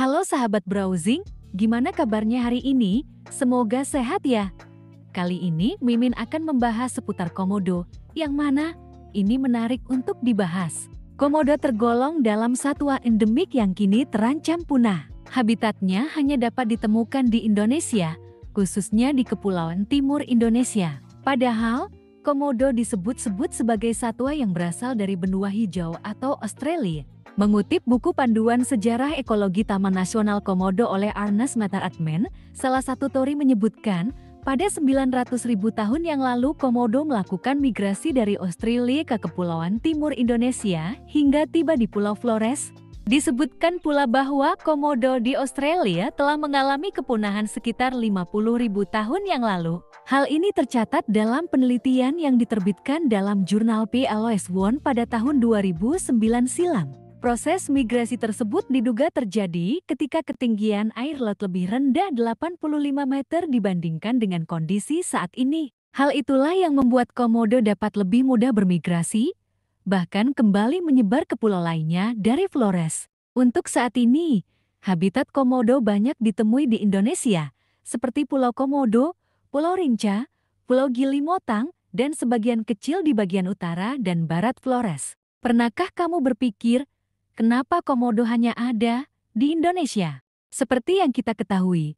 Halo sahabat browsing, gimana kabarnya hari ini? Semoga sehat ya. Kali ini Mimin akan membahas seputar komodo, yang mana ini menarik untuk dibahas. Komodo tergolong dalam satwa endemik yang kini terancam punah. Habitatnya hanya dapat ditemukan di Indonesia, khususnya di Kepulauan Timur Indonesia. Padahal, komodo disebut-sebut sebagai satwa yang berasal dari benua hijau atau Australia. Mengutip buku panduan sejarah ekologi Taman Nasional Komodo oleh Arnes Mataratmen, salah satu teori menyebutkan, pada 900 ribu tahun yang lalu Komodo melakukan migrasi dari Australia ke Kepulauan Timur Indonesia hingga tiba di Pulau Flores. Disebutkan pula bahwa Komodo di Australia telah mengalami kepunahan sekitar 50 ribu tahun yang lalu. Hal ini tercatat dalam penelitian yang diterbitkan dalam jurnal P. One Won pada tahun 2009 silam. Proses migrasi tersebut diduga terjadi ketika ketinggian air laut lebih rendah 85 meter dibandingkan dengan kondisi saat ini. Hal itulah yang membuat komodo dapat lebih mudah bermigrasi, bahkan kembali menyebar ke pulau lainnya dari Flores. Untuk saat ini, habitat komodo banyak ditemui di Indonesia, seperti Pulau Komodo, Pulau Rinca, Pulau Gili Motang, dan sebagian kecil di bagian utara dan barat Flores. Pernahkah kamu berpikir kenapa komodo hanya ada di Indonesia. Seperti yang kita ketahui,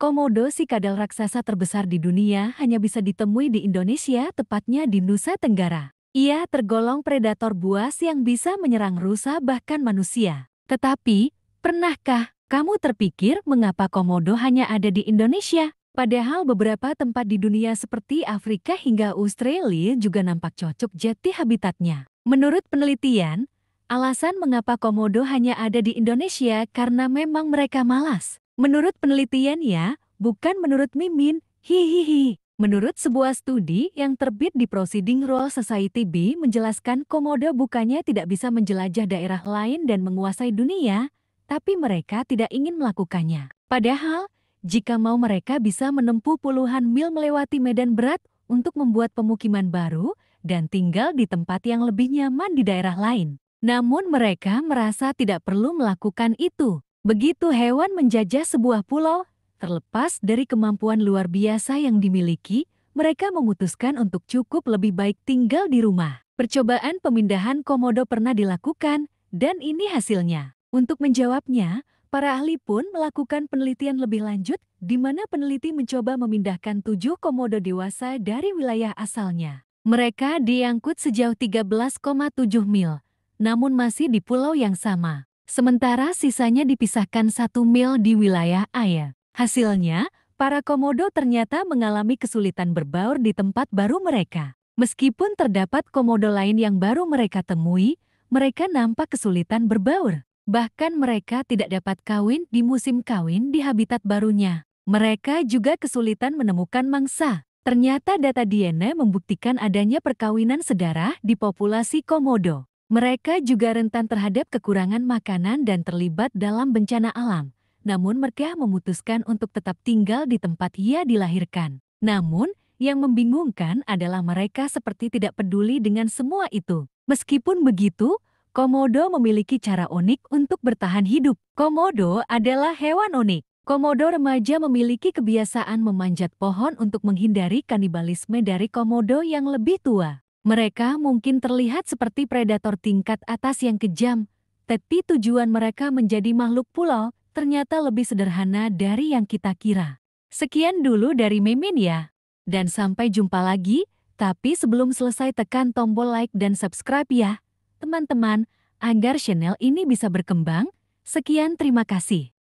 komodo si kadal raksasa terbesar di dunia hanya bisa ditemui di Indonesia, tepatnya di Nusa Tenggara. Ia tergolong predator buas yang bisa menyerang rusa bahkan manusia. Tetapi, pernahkah kamu terpikir mengapa komodo hanya ada di Indonesia? Padahal beberapa tempat di dunia seperti Afrika hingga Australia juga nampak cocok jati habitatnya. Menurut penelitian, Alasan mengapa komodo hanya ada di Indonesia karena memang mereka malas. Menurut penelitian ya, bukan menurut Mimin, hihihi. Menurut sebuah studi yang terbit di Proceeding Royal Society B menjelaskan komodo bukannya tidak bisa menjelajah daerah lain dan menguasai dunia, tapi mereka tidak ingin melakukannya. Padahal, jika mau mereka bisa menempuh puluhan mil melewati medan berat untuk membuat pemukiman baru dan tinggal di tempat yang lebih nyaman di daerah lain. Namun mereka merasa tidak perlu melakukan itu. Begitu hewan menjajah sebuah pulau, terlepas dari kemampuan luar biasa yang dimiliki, mereka memutuskan untuk cukup lebih baik tinggal di rumah. Percobaan pemindahan komodo pernah dilakukan, dan ini hasilnya. Untuk menjawabnya, para ahli pun melakukan penelitian lebih lanjut, di mana peneliti mencoba memindahkan tujuh komodo dewasa dari wilayah asalnya. Mereka diangkut sejauh 13,7 mil, namun masih di pulau yang sama. Sementara sisanya dipisahkan satu mil di wilayah Aya. Hasilnya, para komodo ternyata mengalami kesulitan berbaur di tempat baru mereka. Meskipun terdapat komodo lain yang baru mereka temui, mereka nampak kesulitan berbaur. Bahkan mereka tidak dapat kawin di musim kawin di habitat barunya. Mereka juga kesulitan menemukan mangsa. Ternyata data DNA membuktikan adanya perkawinan sedarah di populasi komodo. Mereka juga rentan terhadap kekurangan makanan dan terlibat dalam bencana alam. Namun mereka memutuskan untuk tetap tinggal di tempat ia dilahirkan. Namun, yang membingungkan adalah mereka seperti tidak peduli dengan semua itu. Meskipun begitu, komodo memiliki cara unik untuk bertahan hidup. Komodo adalah hewan unik. Komodo remaja memiliki kebiasaan memanjat pohon untuk menghindari kanibalisme dari komodo yang lebih tua. Mereka mungkin terlihat seperti predator tingkat atas yang kejam, tapi tujuan mereka menjadi makhluk pulau ternyata lebih sederhana dari yang kita kira. Sekian dulu dari Mimin ya. Dan sampai jumpa lagi, tapi sebelum selesai tekan tombol like dan subscribe ya, teman-teman, agar channel ini bisa berkembang. Sekian terima kasih.